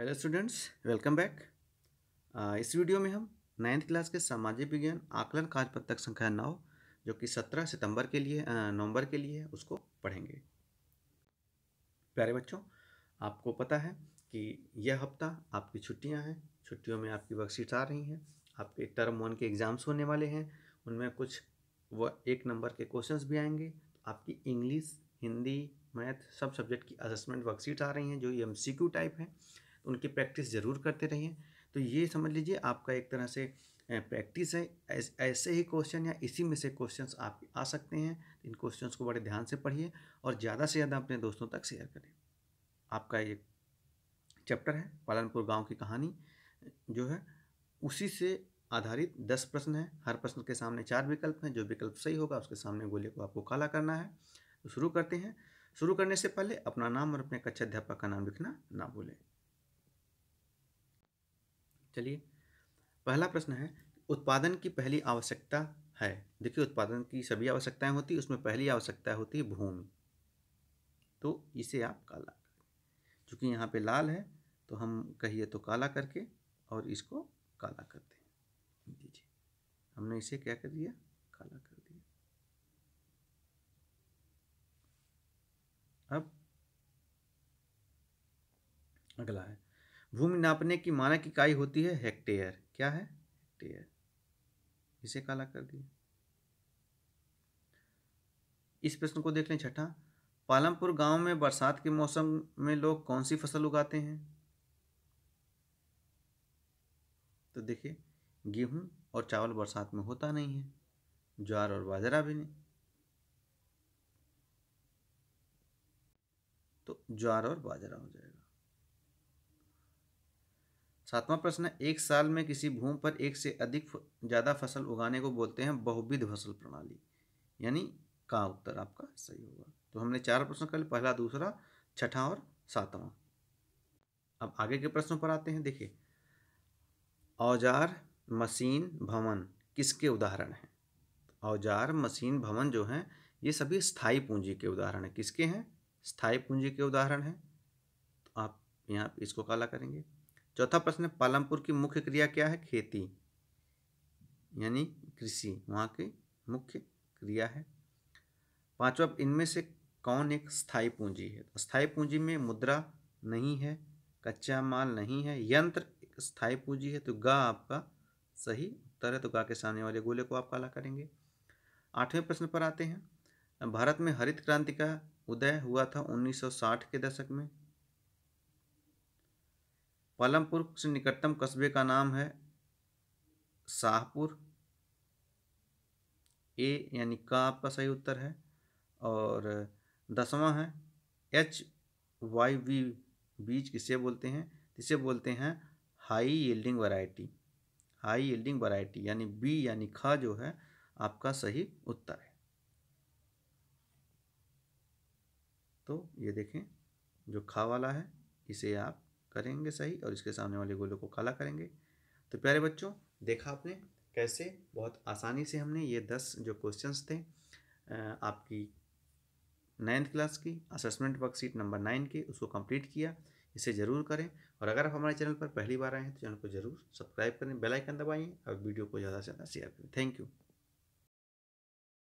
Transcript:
hello students welcome back इस वीडियो में हम नाइन्थ क्लास के सामाजिक विज्ञान आकलन कार्य पत्रक संख्या नौ जो कि सत्रह सितंबर के लिए uh, नवंबर के लिए है उसको पढ़ेंगे प्यारे बच्चों आपको पता है कि यह हफ्ता आपकी छुट्टियां हैं छुट्टियों में आपकी वर्कशीट्स आ रही हैं आपके टर्म वन के एग्ज़ाम्स होने वाले हैं उनमें कुछ व एक नंबर के क्वेश्चंस भी आएंगे आपकी इंग्लिश हिंदी मैथ सब सब्जेक्ट की असेसमेंट वर्कशीट आ रही हैं जो एम सी क्यू टाइप हैं उनकी प्रैक्टिस ज़रूर करते रहिए तो ये समझ लीजिए आपका एक तरह से प्रैक्टिस है ऐसे ही क्वेश्चन या इसी में से क्वेश्चंस आप आ सकते हैं इन क्वेश्चंस को बड़े ध्यान से पढ़िए और ज़्यादा से ज़्यादा अपने दोस्तों तक शेयर करें आपका ये चैप्टर है पालनपुर गांव की कहानी जो है उसी से आधारित दस प्रश्न हैं हर प्रश्न के सामने चार विकल्प हैं जो विकल्प सही होगा उसके सामने गोले को आपको काला करना है तो शुरू करते हैं शुरू करने से पहले अपना नाम और अपने कक्षाध्यापक का नाम लिखना ना भूलें चलिए पहला प्रश्न है उत्पादन की पहली आवश्यकता है देखिए उत्पादन की सभी आवश्यकताएं होती है उसमें पहली आवश्यकता होती है भूमि तो इसे आप काला चूंकि यहाँ पे लाल है तो हम कहिए तो काला करके और इसको काला कर दें दीजिए हमने इसे क्या कर दिया काला कर दिया अब अगला है भूमि नापने की मानक इकाई होती है हेक्टेयर क्या है हेक्टेयर इसे काला कर दिया इस प्रश्न को देख लें छठा पालमपुर गांव में बरसात के मौसम में लोग कौन सी फसल उगाते हैं तो देखिए गेहूं और चावल बरसात में होता नहीं है ज्वार और बाजरा भी नहीं तो ज्वार और बाजरा हो जाएगा सातवां प्रश्न एक साल में किसी भूमि पर एक से अधिक ज़्यादा फसल उगाने को बोलते हैं बहुविध फसल प्रणाली यानी का उत्तर आपका सही होगा तो हमने चार प्रश्न कर पहला दूसरा छठा और सातवां अब आगे के प्रश्नों पर आते हैं देखिए औजार मशीन भवन किसके उदाहरण हैं औजार मशीन भवन जो हैं ये सभी स्थायी पूंजी के उदाहरण हैं किसके हैं स्थायी पूंजी के उदाहरण हैं तो आप यहाँ इसको काला करेंगे चौथा प्रश्न है पालमपुर की मुख्य क्रिया क्या है खेती यानी कृषि वहाँ की मुख्य क्रिया है पांचवा इनमें से कौन एक स्थायी पूंजी है स्थायी पूंजी में मुद्रा नहीं है कच्चा माल नहीं है यंत्र स्थायी पूंजी है तो गा आपका सही उत्तर है तो गा के सामने वाले गोले को आप काला करेंगे आठवें प्रश्न पर आते हैं भारत में हरित क्रांति का उदय हुआ था 1960 के दशक में पालमपुर से निकटतम कस्बे का नाम है शाहपुर ए यानी का आपका सही उत्तर है और दसवां है एच वाई वी बीज किसे बोलते हैं इसे बोलते हैं high yielding variety high yielding variety यानी बी यानी ख जो है आपका सही उत्तर है तो ये देखें जो खा वाला है इसे आप करेंगे सही और इसके सामने वाले गोले को काला करेंगे तो प्यारे बच्चों देखा आपने कैसे बहुत आसानी से हमने ये दस जो क्वेश्चंस थे आपकी नाइन्थ क्लास की असेसमेंट वर्कशीट नंबर नाइन की उसको कंप्लीट किया इसे ज़रूर करें और अगर आप हमारे चैनल पर पहली बार आए हैं तो चैनल को ज़रूर सब्सक्राइब करें बेल आइकन दबाइए और वीडियो को ज़्यादा से ज़्यादा शेयर करें थैंक यू